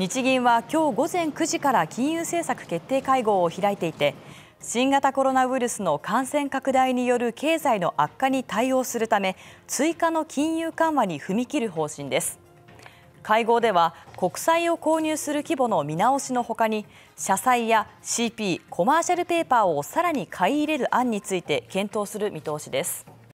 日銀は今日午前9時から金融政策決定会合を開いていて新型コロナウイルスの感染拡大による経済の悪化に対応するため追加の金融緩和に踏み切る方針です会合では国債を購入する規模の見直しのほかに社債や CP= コマーシャルペーパーをさらに買い入れる案について検討する見通しです。